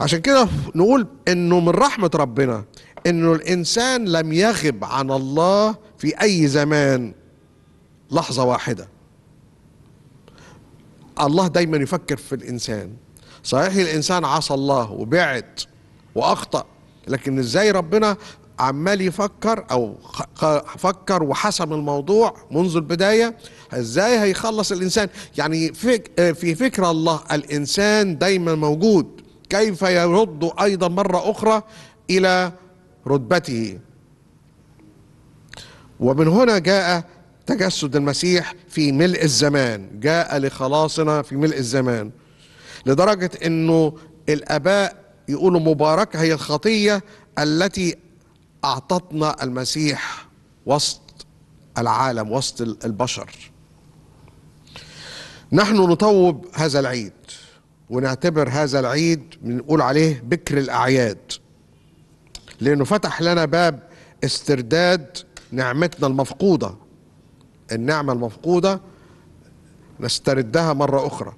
عشان كده نقول انه من رحمه ربنا انه الانسان لم يغب عن الله في اي زمان لحظه واحده الله دايما يفكر في الانسان صحيح الانسان عصى الله وبعد واخطا لكن ازاي ربنا عمال يفكر او فكر وحسم الموضوع منذ البدايه ازاي هيخلص الانسان يعني في فكره الله الانسان دايما موجود كيف يرد ايضا مره اخرى الى رتبته ومن هنا جاء تجسد المسيح في ملء الزمان جاء لخلاصنا في ملء الزمان لدرجه انه الاباء يقولوا مباركه هي الخطيه التي اعطتنا المسيح وسط العالم وسط البشر نحن نطوب هذا العيد ونعتبر هذا العيد بنقول عليه بكر الأعياد لأنه فتح لنا باب استرداد نعمتنا المفقودة النعمة المفقودة نستردها مرة أخرى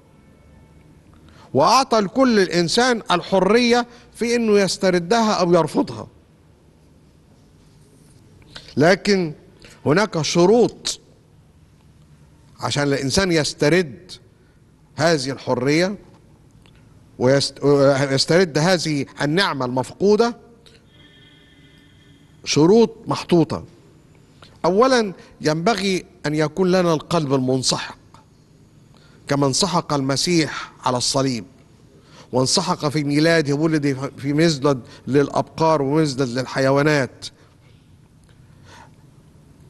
وأعطى لكل الإنسان الحرية في أنه يستردها أو يرفضها لكن هناك شروط عشان الإنسان يسترد هذه الحرية ويسترد آه، هذه النعمة المفقودة شروط محطوطة أولا ينبغي أن يكون لنا القلب المنسحق كما انسحق المسيح على الصليب وانسحق في ميلاده ولد في مزلد للأبقار ومزلد للحيوانات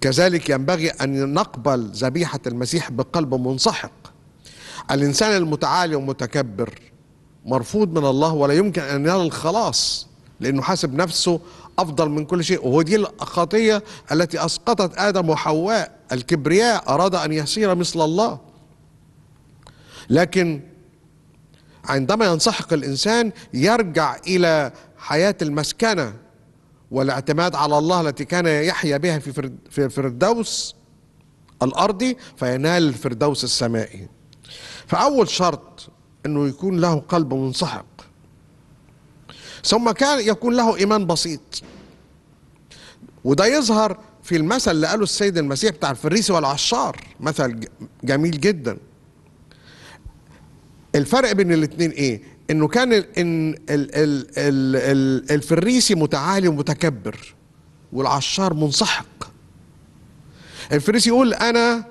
كذلك ينبغي أن نقبل ذبيحة المسيح بقلب منسحق الإنسان المتعالي ومتكبر مرفوض من الله ولا يمكن أن ينال الخلاص لأنه حاسب نفسه أفضل من كل شيء وهو دي الخطية التي أسقطت آدم وحواء الكبرياء أراد أن يصير مثل الله لكن عندما ينسحق الإنسان يرجع إلى حياة المسكنة والاعتماد على الله التي كان يحيا بها في فردوس الأرضي فينال الفردوس السمائي فأول شرط أنه يكون له قلب منسحق ثم كان يكون له إيمان بسيط وده يظهر في المثل اللي قاله السيد المسيح بتاع الفريسي والعشار مثل جميل جدا الفرق بين الاثنين ايه انه كان ال إن ال ال ال ال الفريسي متعالي ومتكبر والعشار منسحق الفريسي يقول انا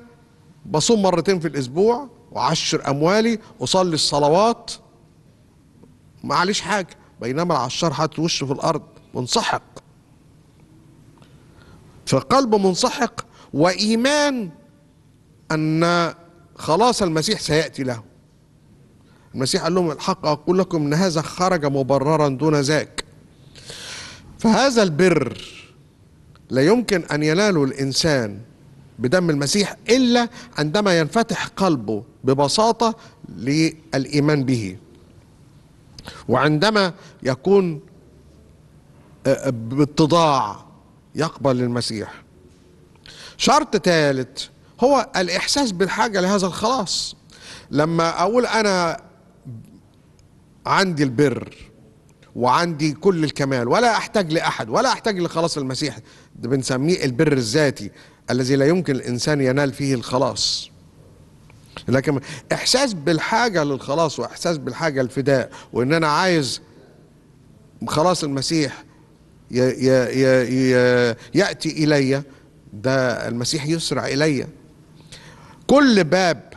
بصوم مرتين في الاسبوع وعشر اموالي اصلي الصلوات معلش حاجه بينما العشار حاطط وشه في الارض منسحق فقلب منسحق وايمان ان خلاص المسيح سياتي له المسيح قال لهم الحق اقول لكم ان هذا خرج مبررا دون ذاك فهذا البر لا يمكن ان يناله الانسان بدم المسيح الا عندما ينفتح قلبه ببساطه للايمان به وعندما يكون آه، آه، باتضاع يقبل المسيح شرط ثالث هو الاحساس بالحاجه لهذا الخلاص لما اقول انا عندي البر وعندي كل الكمال ولا احتاج لاحد ولا احتاج لخلاص المسيح ده بنسميه البر الذاتي الذي لا يمكن الانسان ينال فيه الخلاص لكن احساس بالحاجه للخلاص واحساس بالحاجه للفداء وان انا عايز خلاص المسيح ياتي الي ده المسيح يسرع الي كل باب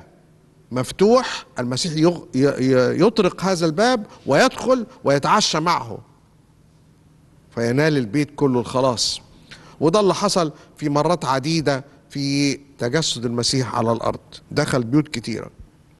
مفتوح المسيح يطرق هذا الباب ويدخل ويتعشى معه فينال البيت كله الخلاص وده اللي حصل في مرات عديده في تجسد المسيح على الارض دخل بيوت كتيره